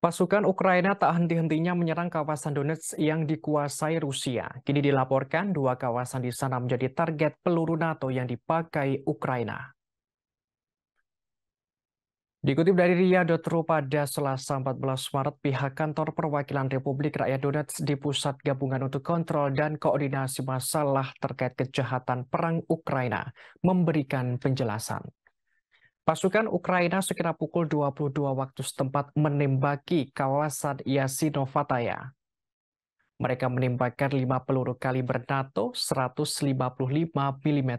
Pasukan Ukraina tak henti-hentinya menyerang kawasan Donetsk yang dikuasai Rusia. Kini dilaporkan dua kawasan di sana menjadi target peluru NATO yang dipakai Ukraina. Dikutip dari Ria.ru pada Selasa 14 Maret, pihak kantor perwakilan Republik Rakyat Donetsk di Pusat Gabungan untuk Kontrol dan Koordinasi Masalah terkait kejahatan Perang Ukraina memberikan penjelasan. Pasukan Ukraina sekitar pukul 22 waktu setempat menembaki kawasan Yasinovataya. Mereka menembakkan 5 peluru kaliber NATO 155 mm.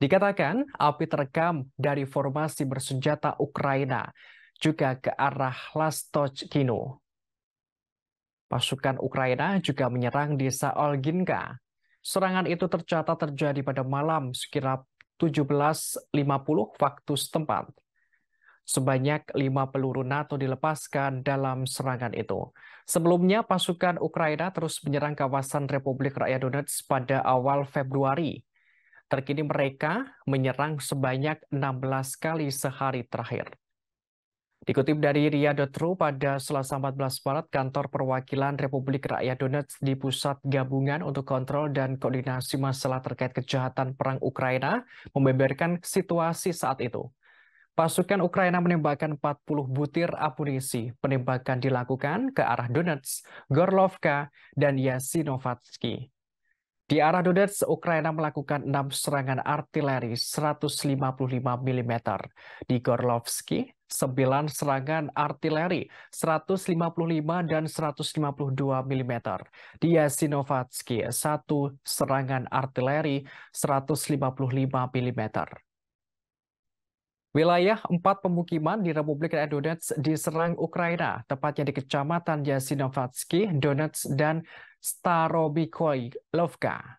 Dikatakan api terekam dari formasi bersenjata Ukraina, juga ke arah Lastochkino. Pasukan Ukraina juga menyerang desa Olginka. Serangan itu tercatat terjadi pada malam sekitar. 17.50 waktu setempat. Sebanyak lima peluru NATO dilepaskan dalam serangan itu. Sebelumnya, pasukan Ukraina terus menyerang kawasan Republik Rakyat Donetsk pada awal Februari. Terkini mereka menyerang sebanyak 16 kali sehari terakhir. Dikutip dari Ria.ru pada Selasa 14 Maret, kantor perwakilan Republik Rakyat Donetsk di Pusat Gabungan untuk Kontrol dan Koordinasi Masalah terkait kejahatan perang Ukraina membeberkan situasi saat itu. Pasukan Ukraina menembakkan 40 butir amunisi. Penembakan dilakukan ke arah Donetsk, Gorlovka, dan Yasinovatsky. Di arah Donetsk, Ukraina melakukan enam serangan artileri 155 mm. Di Gorlovsky, sembilan serangan artileri 155 dan 152 mm. Di Yasinovatsky, satu serangan artileri 155 mm. Wilayah empat pemukiman di Republik Donetsk diserang Ukraina, tepatnya di Kecamatan Yasinovatsky, Donetsk, dan Starobikoylovka.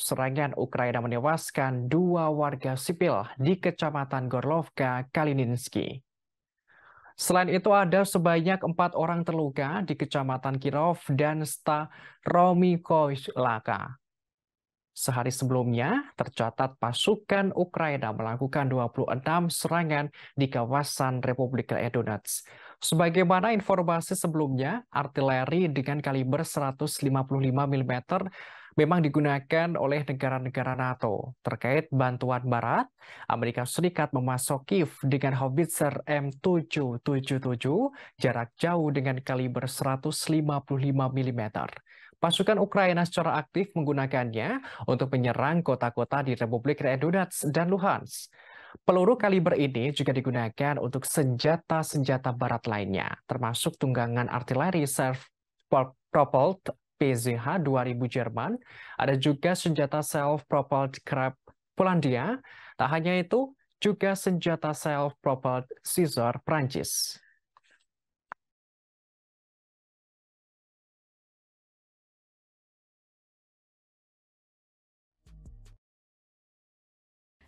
Serangan Ukraina menewaskan dua warga sipil di kecamatan Gorlovka, Kalininski. Selain itu ada sebanyak empat orang terluka di kecamatan Kirov dan Staromikoylovka. Sehari sebelumnya, tercatat pasukan Ukraina melakukan 26 serangan di kawasan Republik Rakyat Sebagaimana informasi sebelumnya, artileri dengan kaliber 155 mm memang digunakan oleh negara-negara NATO. Terkait bantuan Barat, Amerika Serikat memasok Kiev dengan howitzer M777 jarak jauh dengan kaliber 155 mm. Pasukan Ukraina secara aktif menggunakannya untuk menyerang kota-kota di Republik Redonats dan Luhansk. Peluru kaliber ini juga digunakan untuk senjata-senjata barat lainnya, termasuk tunggangan artileri self-propelled PZH 2000 Jerman, ada juga senjata self-propelled Krab Polandia, tak hanya itu, juga senjata self-propelled Caesar Prancis.